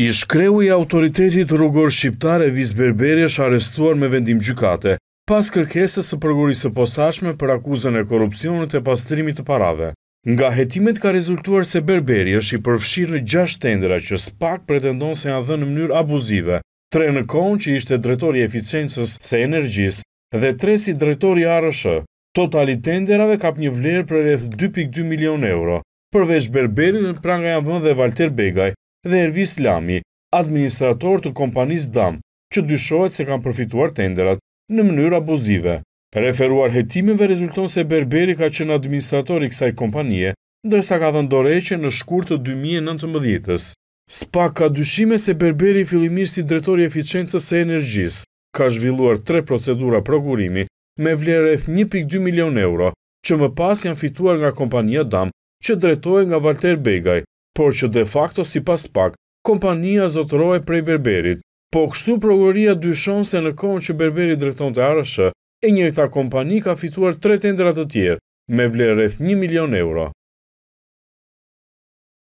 I shkreu i autoritetit rrugor shqiptare Viz Berberi është arestuar me vendim gjykate, pas kërkesës së përgurisë posashme për akuzën e korupcionet e pastrimit të parave. Nga hetimet ka rezultuar se Berberi është i përfshirë në 6 tendera që spak pretendon se janë dhe në mënyrë abuzive, tre në konë që ishte drejtori eficiencës se energjis dhe tre si drejtori arëshë. Totali tenderave kap një vlerë për rreth 2.2 milion euro, përveç Berberi në pranga janë vënd dhe Valter Begaj, dhe Ervis Lami, administrator të kompanis DAM, që dyshohet se kanë përfituar tenderat në mënyrë abuzive. Referuar hetimeve rezulton se Berberi ka qenë administrator i kësaj kompanie, ndërsa ka dhënë dorëheqje në shkurt të 2019 ës SPA ka dyshime se Berberi fillimisht si drejtori eficiencës së energjisë ka zhvilluar tre procedura prokurimi me vlerë 1.2 milion euro, që më pas janë fituar nga kompania DAM që drejtohet nga Walter Begaj, por që de facto si pas pak, kompania zotëroj prej Berberit. Po kështu progëria dyshon se në kohën që Berberi drehton të arëshë, e njëta kompani ka fituar tre tendrat të tjerë, me vlerë rreth 1 milion euro.